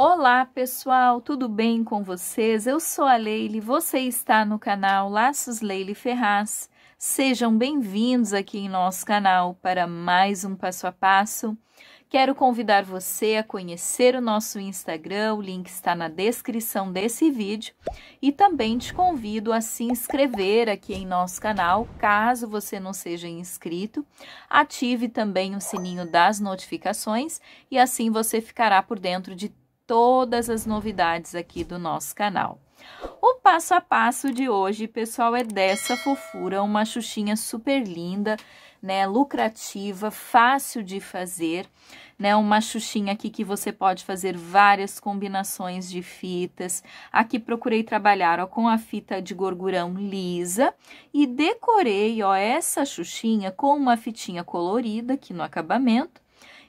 Olá pessoal, tudo bem com vocês? Eu sou a Leile, você está no canal Laços Leile Ferraz. Sejam bem-vindos aqui em nosso canal para mais um passo a passo. Quero convidar você a conhecer o nosso Instagram, o link está na descrição desse vídeo. E também te convido a se inscrever aqui em nosso canal, caso você não seja inscrito. Ative também o sininho das notificações e assim você ficará por dentro de todas as novidades aqui do nosso canal. O passo a passo de hoje, pessoal, é dessa fofura, uma xuxinha super linda, né, lucrativa, fácil de fazer, né, uma xuxinha aqui que você pode fazer várias combinações de fitas. Aqui procurei trabalhar, ó, com a fita de gorgurão lisa e decorei, ó, essa xuxinha com uma fitinha colorida aqui no acabamento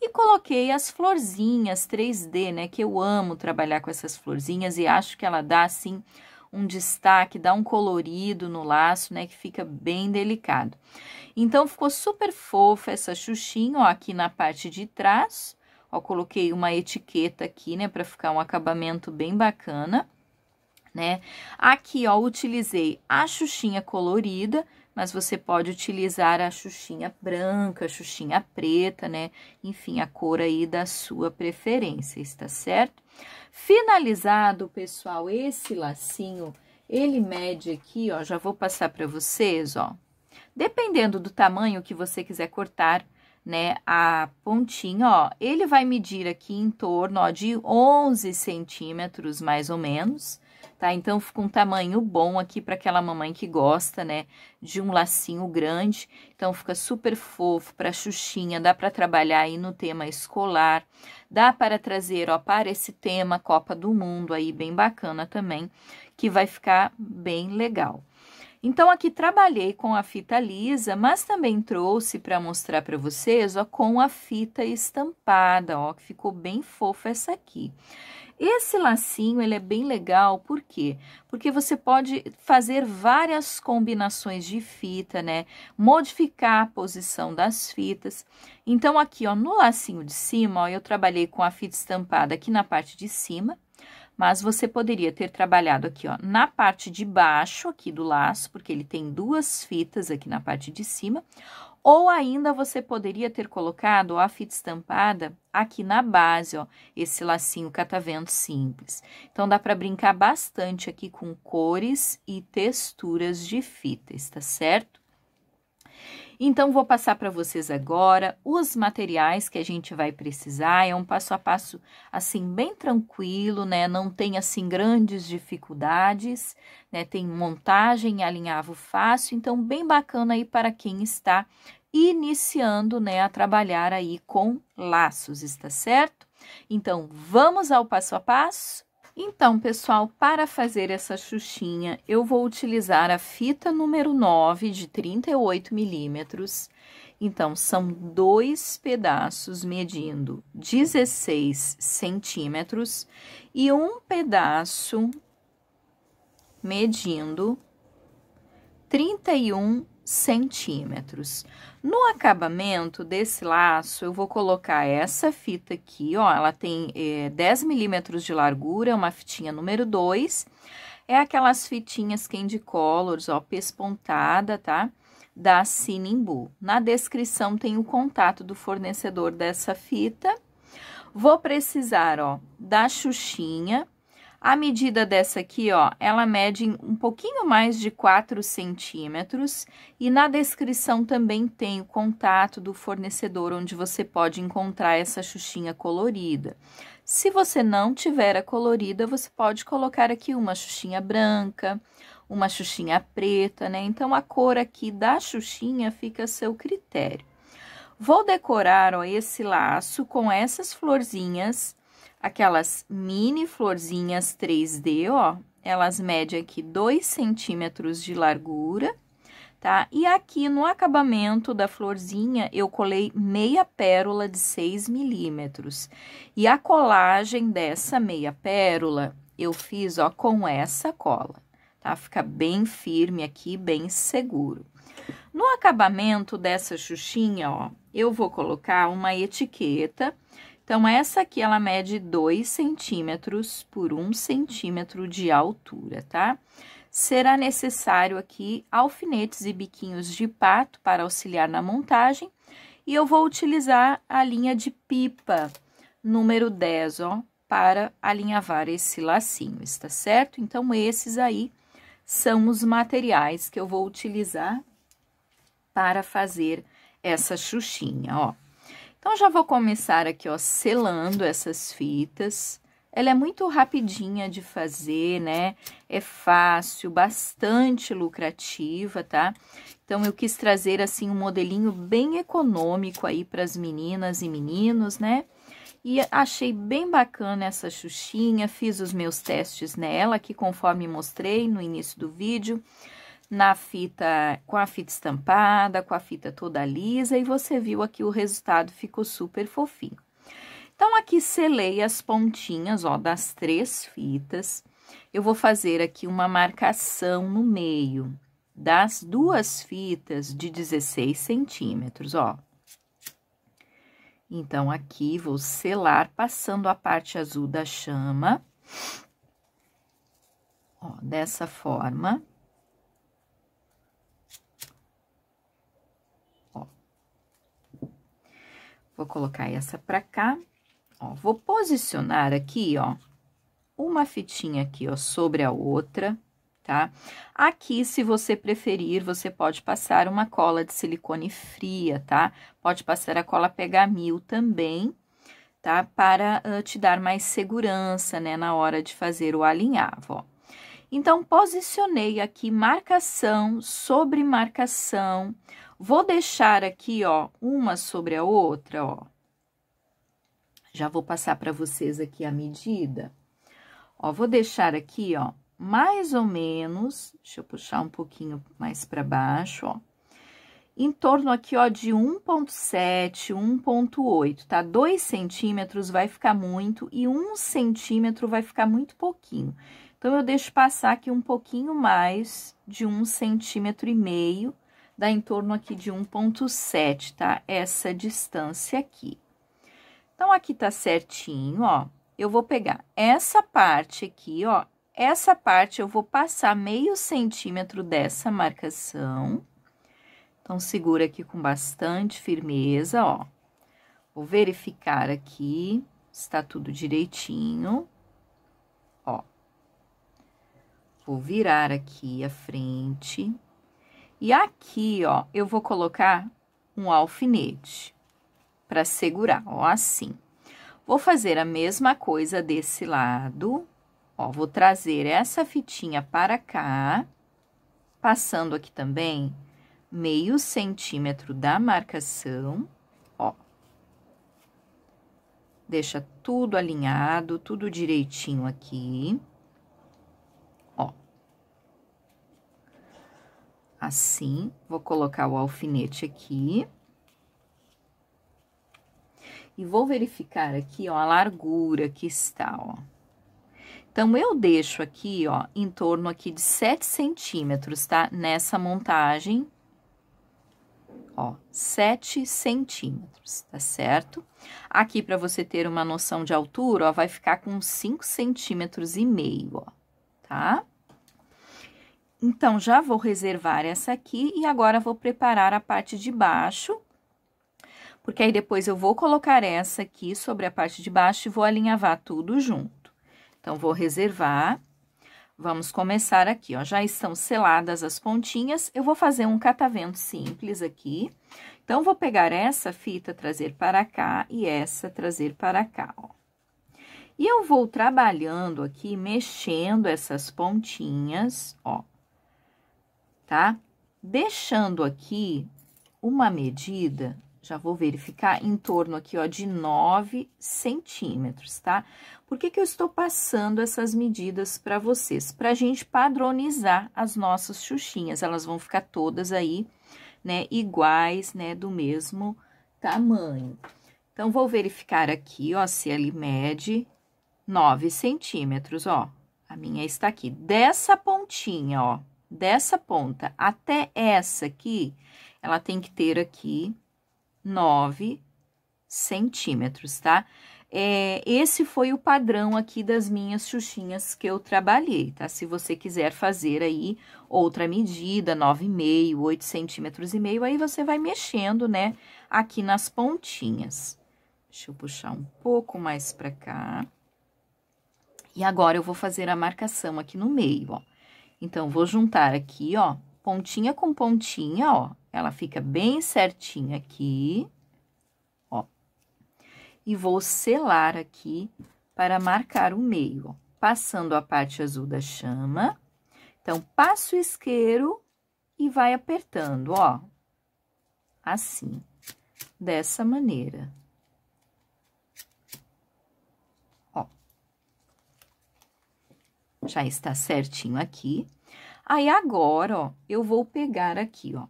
e coloquei as florzinhas 3D, né? Que eu amo trabalhar com essas florzinhas e acho que ela dá assim um destaque, dá um colorido no laço, né, que fica bem delicado. Então, ficou super fofa essa xuxinha, ó, aqui na parte de trás, ó, coloquei uma etiqueta aqui, né, para ficar um acabamento bem bacana, né. Aqui, ó, utilizei a xuxinha colorida, mas você pode utilizar a xuxinha branca, a xuxinha preta, né? Enfim, a cor aí da sua preferência, está certo? Finalizado, pessoal, esse lacinho, ele mede aqui, ó, já vou passar para vocês, ó. Dependendo do tamanho que você quiser cortar, né, a pontinha, ó, ele vai medir aqui em torno, ó, de 11 centímetros, mais ou menos, tá? Então fica um tamanho bom aqui para aquela mamãe que gosta, né, de um lacinho grande. Então fica super fofo para xuxinha, dá para trabalhar aí no tema escolar. Dá para trazer, ó, para esse tema Copa do Mundo aí bem bacana também, que vai ficar bem legal. Então, aqui trabalhei com a fita lisa, mas também trouxe para mostrar para vocês, ó, com a fita estampada, ó, que ficou bem fofa essa aqui. Esse lacinho ele é bem legal, por quê? Porque você pode fazer várias combinações de fita, né? Modificar a posição das fitas. Então, aqui, ó, no lacinho de cima, ó, eu trabalhei com a fita estampada aqui na parte de cima, mas você poderia ter trabalhado aqui, ó, na parte de baixo aqui do laço, porque ele tem duas fitas aqui na parte de cima, ou ainda você poderia ter colocado a fita estampada aqui na base, ó, esse lacinho catavento simples. Então dá para brincar bastante aqui com cores e texturas de fitas, tá certo? Então, vou passar para vocês agora os materiais que a gente vai precisar. É um passo a passo, assim, bem tranquilo, né? Não tem, assim, grandes dificuldades, né? Tem montagem e alinhavo fácil, então, bem bacana aí para quem está iniciando, né, a trabalhar aí com laços, está certo? Então, vamos ao passo a passo? Então, pessoal, para fazer essa xuxinha, eu vou utilizar a fita número 9 de 38 milímetros. Então, são dois pedaços medindo 16 centímetros e um pedaço medindo 31 centímetros. No acabamento desse laço, eu vou colocar essa fita aqui, ó, ela tem é, 10 milímetros de largura, é uma fitinha número 2. É aquelas fitinhas candy colors, ó, pespontada, tá? Da Sinimbu. Na descrição tem o contato do fornecedor dessa fita. Vou precisar, ó, da xuxinha, a medida dessa aqui, ó, ela mede um pouquinho mais de 4 centímetros e na descrição também tem o contato do fornecedor onde você pode encontrar essa xuxinha colorida. Se você não tiver a colorida, você pode colocar aqui uma xuxinha branca, uma xuxinha preta, né? Então, a cor aqui da xuxinha fica a seu critério. Vou decorar, ó, esse laço com essas florzinhas aquelas mini florzinhas 3D, ó, elas medem aqui 2 centímetros de largura, tá? E aqui no acabamento da florzinha, eu colei meia pérola de 6 milímetros. E a colagem dessa meia pérola, eu fiz, ó, com essa cola, tá? Fica bem firme aqui, bem seguro. No acabamento dessa xuxinha, ó, eu vou colocar uma etiqueta então, essa aqui, ela mede 2 centímetros por 1 um centímetro de altura, tá? Será necessário aqui alfinetes e biquinhos de pato para auxiliar na montagem. E eu vou utilizar a linha de pipa número 10, ó, para alinhavar esse lacinho, está certo? Então, esses aí são os materiais que eu vou utilizar para fazer essa xuxinha, ó. Então, já vou começar aqui, ó, selando essas fitas. Ela é muito rapidinha de fazer, né? É fácil, bastante lucrativa, tá? Então, eu quis trazer, assim, um modelinho bem econômico aí para as meninas e meninos, né? E achei bem bacana essa xuxinha, fiz os meus testes nela, que conforme mostrei no início do vídeo na fita com a fita estampada, com a fita toda lisa e você viu aqui o resultado ficou super fofinho. Então aqui selei as pontinhas, ó, das três fitas. Eu vou fazer aqui uma marcação no meio das duas fitas de 16 centímetros, ó. Então, aqui vou selar passando a parte azul da chama, ó, dessa forma. Vou colocar essa pra cá. Ó, vou posicionar aqui, ó, uma fitinha aqui, ó, sobre a outra, tá? Aqui, se você preferir, você pode passar uma cola de silicone fria, tá? Pode passar a cola Pegamil também, tá? Para uh, te dar mais segurança, né, na hora de fazer o alinhavo, ó. Então, posicionei aqui marcação sobre marcação, Vou deixar aqui, ó, uma sobre a outra, ó. Já vou passar para vocês aqui a medida. Ó, vou deixar aqui, ó, mais ou menos, deixa eu puxar um pouquinho mais para baixo, ó. Em torno aqui, ó, de 1.7, 1.8, tá? 2 centímetros vai ficar muito e 1 centímetro vai ficar muito pouquinho. Então, eu deixo passar aqui um pouquinho mais de um centímetro e meio dá em torno aqui de 1,7, tá? Essa distância aqui. Então, aqui tá certinho, ó. Eu vou pegar essa parte aqui, ó. Essa parte eu vou passar meio centímetro dessa marcação. Então, segura aqui com bastante firmeza, ó. Vou verificar aqui se tá tudo direitinho. Ó. Vou virar aqui a frente. E aqui, ó, eu vou colocar um alfinete para segurar, ó, assim. Vou fazer a mesma coisa desse lado, ó, vou trazer essa fitinha para cá, passando aqui também meio centímetro da marcação, ó. Deixa tudo alinhado, tudo direitinho aqui. assim. Vou colocar o alfinete aqui. E vou verificar aqui, ó, a largura que está, ó. Então, eu deixo aqui, ó, em torno aqui de 7 centímetros, tá? Nessa montagem, ó, 7 centímetros, tá certo? Aqui, para você ter uma noção de altura, ó, vai ficar com 5 centímetros e meio, ó, tá? Então, já vou reservar essa aqui e agora vou preparar a parte de baixo, porque aí depois eu vou colocar essa aqui sobre a parte de baixo e vou alinhavar tudo junto. Então, vou reservar. Vamos começar aqui, ó, já estão seladas as pontinhas, eu vou fazer um catavento simples aqui. Então, vou pegar essa fita, trazer para cá e essa trazer para cá, ó. E eu vou trabalhando aqui, mexendo essas pontinhas, ó tá? Deixando aqui uma medida, já vou verificar, em torno aqui, ó, de 9 centímetros, tá? Por que que eu estou passando essas medidas para vocês? Para a gente padronizar as nossas xuxinhas, elas vão ficar todas aí, né, iguais, né, do mesmo tamanho. Então, vou verificar aqui, ó, se ele mede 9 centímetros, ó. A minha está aqui. Dessa pontinha, ó, dessa ponta até essa aqui, ela tem que ter aqui 9 centímetros, tá? É, esse foi o padrão aqui das minhas xuxinhas que eu trabalhei, tá? Se você quiser fazer aí outra medida, 9,5, 8 centímetros e meio, aí você vai mexendo, né, aqui nas pontinhas. Deixa eu puxar um pouco mais pra cá. E agora, eu vou fazer a marcação aqui no meio, ó. Então, vou juntar aqui, ó, pontinha com pontinha, ó. Ela fica bem certinha aqui, ó. E vou selar aqui para marcar o meio, ó. Passando a parte azul da chama. Então, passo o isqueiro e vai apertando, ó. Assim, dessa maneira. já está certinho aqui. Aí, agora, ó, eu vou pegar aqui, ó,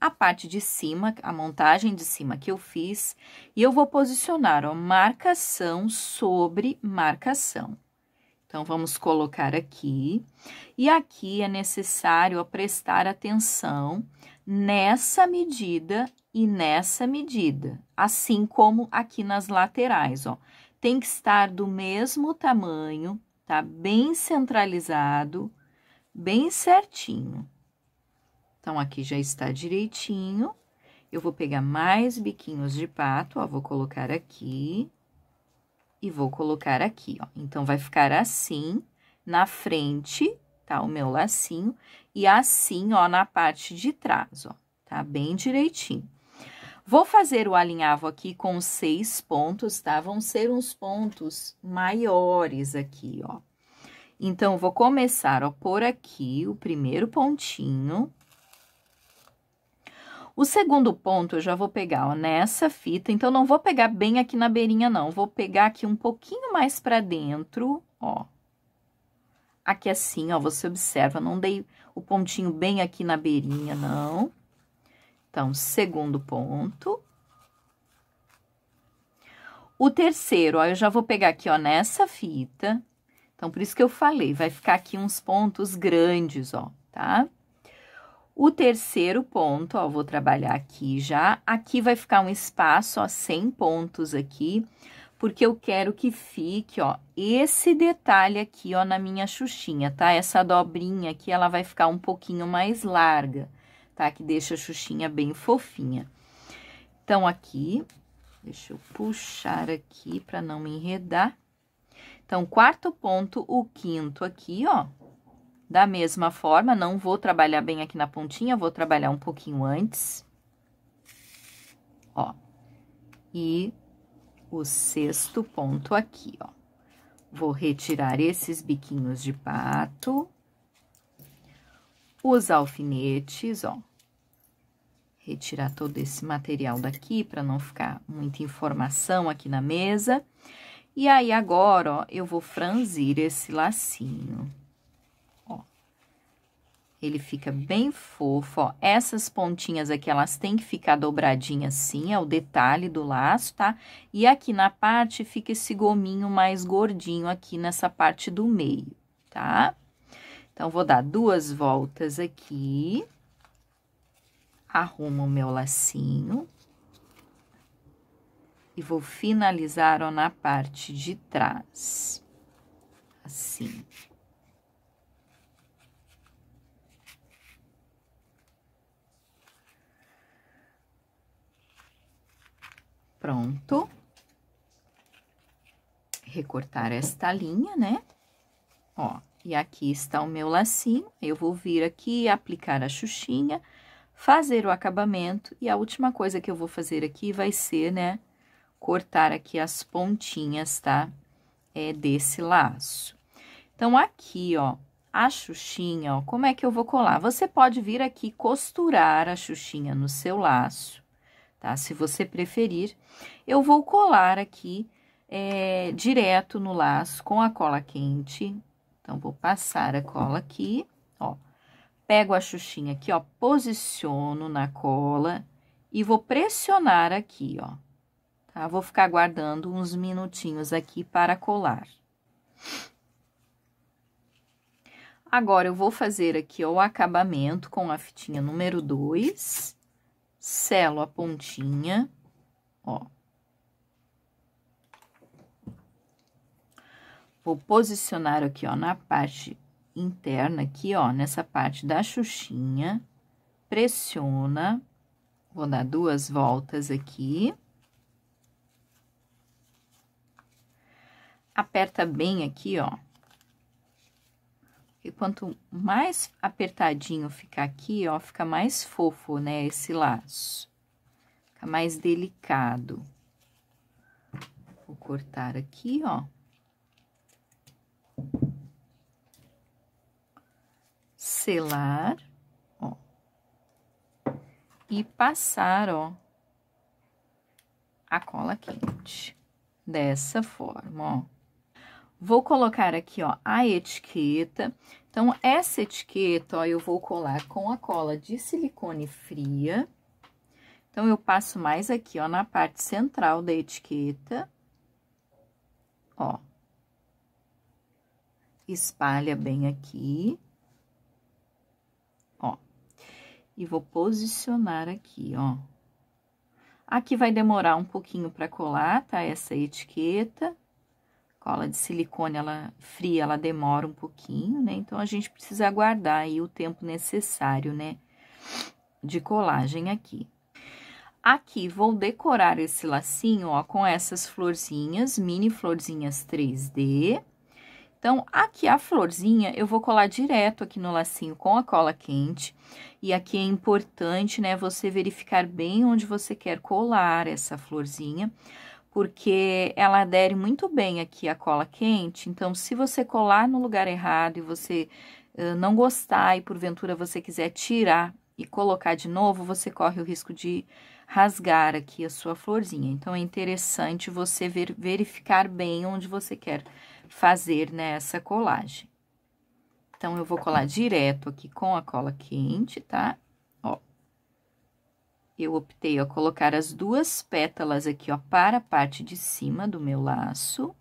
a parte de cima, a montagem de cima que eu fiz, e eu vou posicionar, ó, marcação sobre marcação. Então, vamos colocar aqui. E aqui é necessário ó, prestar atenção nessa medida e nessa medida, assim como aqui nas laterais, ó. Tem que estar do mesmo tamanho, tá bem centralizado, bem certinho. Então, aqui já está direitinho. Eu vou pegar mais biquinhos de pato, ó, vou colocar aqui e vou colocar aqui, ó. Então, vai ficar assim na frente, tá? O meu lacinho e assim, ó, na parte de trás, ó, tá? Bem direitinho. Vou fazer o alinhavo aqui com seis pontos, tá? Vão ser uns pontos maiores aqui, ó. Então, vou começar, ó, por aqui o primeiro pontinho. O segundo ponto, eu já vou pegar, ó, nessa fita. Então, não vou pegar bem aqui na beirinha, não. Vou pegar aqui um pouquinho mais pra dentro, ó. Aqui assim, ó, você observa, não dei o pontinho bem aqui na beirinha, não. Então, segundo ponto. O terceiro, ó, eu já vou pegar aqui, ó, nessa fita. Então, por isso que eu falei, vai ficar aqui uns pontos grandes, ó, tá? O terceiro ponto, ó, vou trabalhar aqui já. Aqui vai ficar um espaço, ó, sem pontos aqui, porque eu quero que fique, ó, esse detalhe aqui, ó, na minha xuxinha, tá? Essa dobrinha aqui, ela vai ficar um pouquinho mais larga tá? Que deixa a Xuxinha bem fofinha. Então, aqui, deixa eu puxar aqui para não me enredar. Então, quarto ponto, o quinto aqui, ó. Da mesma forma, não vou trabalhar bem aqui na pontinha, vou trabalhar um pouquinho antes. Ó. E o sexto ponto aqui, ó. Vou retirar esses biquinhos de pato os alfinetes, ó. Retirar todo esse material daqui para não ficar muita informação aqui na mesa. E aí, agora, ó, eu vou franzir esse lacinho. Ó. Ele fica bem fofo, ó. Essas pontinhas aqui, elas têm que ficar dobradinhas assim, é o detalhe do laço, tá? E aqui na parte fica esse gominho mais gordinho aqui nessa parte do meio, tá? Tá? Então, vou dar duas voltas aqui. Arrumo o meu lacinho. E vou finalizar ó, na parte de trás. Assim. Pronto. Recortar esta linha, né? Ó, e aqui está o meu lacinho, eu vou vir aqui, aplicar a xuxinha, fazer o acabamento. E a última coisa que eu vou fazer aqui vai ser, né, cortar aqui as pontinhas, tá? É desse laço. Então, aqui, ó, a xuxinha, ó, como é que eu vou colar? Você pode vir aqui costurar a xuxinha no seu laço, tá? Se você preferir. Eu vou colar aqui é, direto no laço com a cola quente, então, vou passar a cola aqui, ó. Pego a xuxinha aqui, ó, posiciono na cola e vou pressionar aqui, ó. Tá? Vou ficar guardando uns minutinhos aqui para colar. Agora, eu vou fazer aqui ó, o acabamento com a fitinha número 2, selo a pontinha, ó, Vou posicionar aqui, ó, na parte interna aqui, ó, nessa parte da xuxinha. Pressiona. Vou dar duas voltas aqui. Aperta bem aqui, ó. E quanto mais apertadinho ficar aqui, ó, fica mais fofo, né, esse laço. Fica mais delicado. Vou cortar aqui, ó. selar, ó, e passar, ó, a cola quente. Dessa forma, ó. Vou colocar aqui, ó, a etiqueta. Então, essa etiqueta, ó, eu vou colar com a cola de silicone fria. Então, eu passo mais aqui, ó, na parte central da etiqueta. Ó. Espalha bem aqui e vou posicionar aqui, ó. Aqui vai demorar um pouquinho para colar, tá? Essa etiqueta. Cola de silicone, ela fria, ela demora um pouquinho, né? Então, a gente precisa aguardar aí o tempo necessário, né? De colagem aqui. Aqui, vou decorar esse lacinho, ó, com essas florzinhas, mini florzinhas 3D. Então, aqui a florzinha eu vou colar direto aqui no lacinho com a cola quente. E aqui é importante, né, você verificar bem onde você quer colar essa florzinha, porque ela adere muito bem aqui à cola quente. Então, se você colar no lugar errado e você uh, não gostar e porventura você quiser tirar e colocar de novo, você corre o risco de rasgar aqui a sua florzinha. Então, é interessante você ver, verificar bem onde você quer colar fazer nessa colagem. Então, eu vou colar direto aqui com a cola quente, tá? Ó. Eu optei, a colocar as duas pétalas aqui, ó, para a parte de cima do meu laço.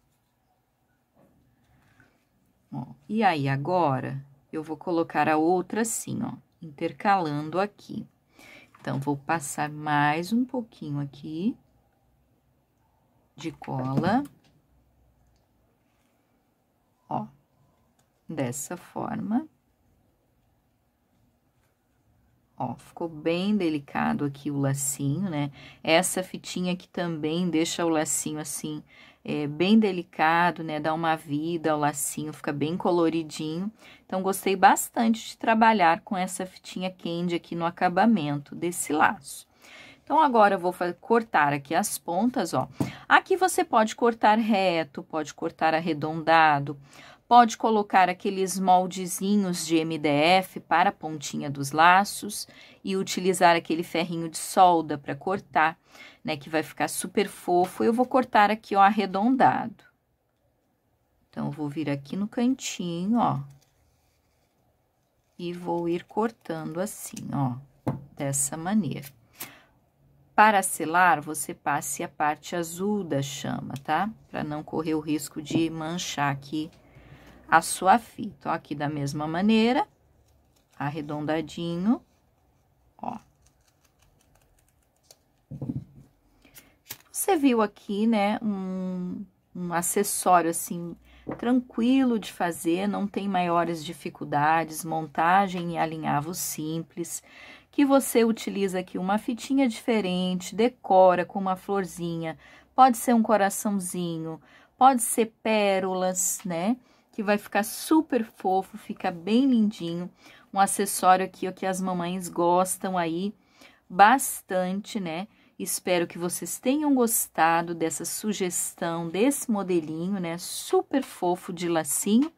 Ó, e aí, agora, eu vou colocar a outra assim, ó, intercalando aqui. Então, vou passar mais um pouquinho aqui de cola. dessa forma. Ó, ficou bem delicado aqui o lacinho, né? Essa fitinha aqui também deixa o lacinho assim, é, bem delicado, né? Dá uma vida ao lacinho, fica bem coloridinho. Então, gostei bastante de trabalhar com essa fitinha candy aqui no acabamento desse laço. Então, agora eu vou cortar aqui as pontas, ó. Aqui você pode cortar reto, pode cortar arredondado, Pode colocar aqueles moldezinhos de MDF para a pontinha dos laços e utilizar aquele ferrinho de solda para cortar, né, que vai ficar super fofo. Eu vou cortar aqui, ó, arredondado. Então, eu vou vir aqui no cantinho, ó, e vou ir cortando assim, ó, dessa maneira. Para selar, você passe a parte azul da chama, tá? Para não correr o risco de manchar aqui a sua fita. Ó, aqui da mesma maneira, arredondadinho, ó. Você viu aqui, né, um, um acessório assim tranquilo de fazer, não tem maiores dificuldades, montagem e alinhavo simples, que você utiliza aqui uma fitinha diferente, decora com uma florzinha, pode ser um coraçãozinho, pode ser pérolas, né? que vai ficar super fofo, fica bem lindinho. Um acessório aqui ó, que as mamães gostam aí bastante, né? Espero que vocês tenham gostado dessa sugestão, desse modelinho, né? Super fofo de lacinho.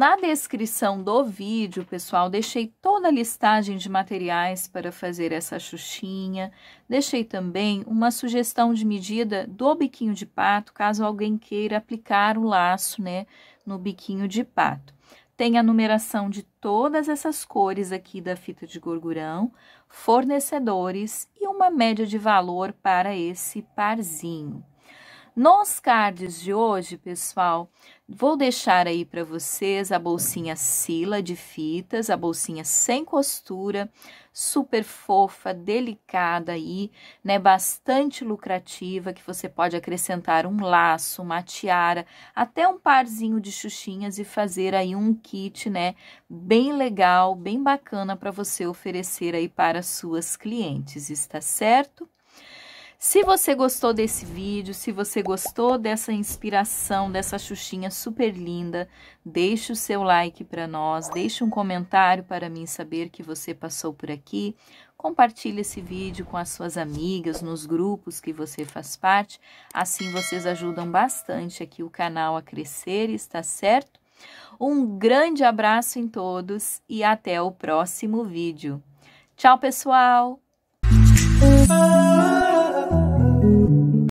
Na descrição do vídeo, pessoal, deixei toda a listagem de materiais para fazer essa xuxinha. Deixei também uma sugestão de medida do biquinho de pato, caso alguém queira aplicar o laço, né, no biquinho de pato. Tem a numeração de todas essas cores aqui da fita de gorgurão, fornecedores e uma média de valor para esse parzinho. Nos cards de hoje, pessoal, vou deixar aí para vocês a bolsinha Sila de fitas, a bolsinha sem costura, super fofa, delicada aí, né, bastante lucrativa, que você pode acrescentar um laço, uma tiara, até um parzinho de xuxinhas e fazer aí um kit, né, bem legal, bem bacana para você oferecer aí para suas clientes, está certo? Se você gostou desse vídeo, se você gostou dessa inspiração, dessa xuxinha super linda, deixe o seu like para nós, deixe um comentário para mim saber que você passou por aqui, compartilhe esse vídeo com as suas amigas, nos grupos que você faz parte, assim vocês ajudam bastante aqui o canal a crescer, está certo? Um grande abraço em todos e até o próximo vídeo. Tchau, pessoal!